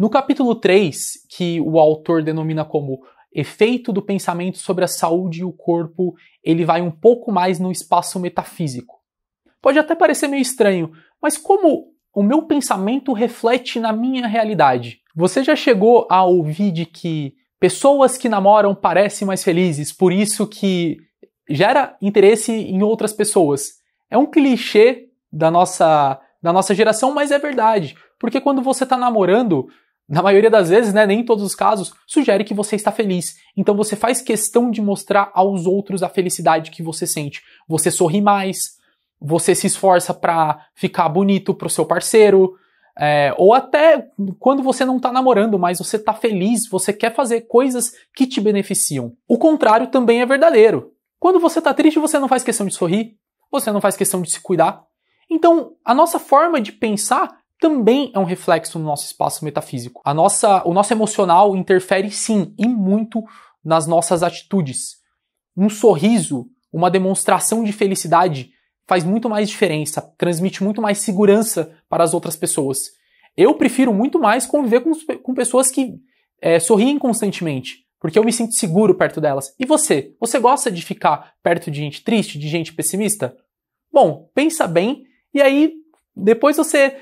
No capítulo 3, que o autor denomina como efeito do pensamento sobre a saúde e o corpo, ele vai um pouco mais no espaço metafísico. Pode até parecer meio estranho, mas como o meu pensamento reflete na minha realidade? Você já chegou a ouvir de que pessoas que namoram parecem mais felizes, por isso que gera interesse em outras pessoas? É um clichê da nossa, da nossa geração, mas é verdade. Porque quando você está namorando, na maioria das vezes, né, nem em todos os casos, sugere que você está feliz. Então você faz questão de mostrar aos outros a felicidade que você sente. Você sorri mais, você se esforça para ficar bonito pro seu parceiro, é, ou até quando você não está namorando, mas você está feliz, você quer fazer coisas que te beneficiam. O contrário também é verdadeiro. Quando você está triste, você não faz questão de sorrir, você não faz questão de se cuidar. Então, a nossa forma de pensar também é um reflexo no nosso espaço metafísico. A nossa, o nosso emocional interfere sim e muito nas nossas atitudes. Um sorriso, uma demonstração de felicidade faz muito mais diferença, transmite muito mais segurança para as outras pessoas. Eu prefiro muito mais conviver com, com pessoas que é, sorriem constantemente, porque eu me sinto seguro perto delas. E você? Você gosta de ficar perto de gente triste, de gente pessimista? Bom, pensa bem e aí depois você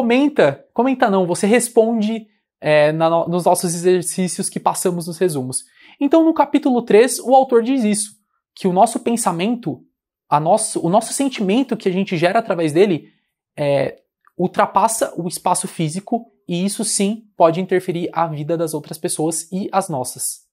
comenta, comenta não, você responde é, na, nos nossos exercícios que passamos nos resumos. Então, no capítulo 3, o autor diz isso, que o nosso pensamento, a nosso, o nosso sentimento que a gente gera através dele é, ultrapassa o espaço físico e isso sim pode interferir a vida das outras pessoas e as nossas.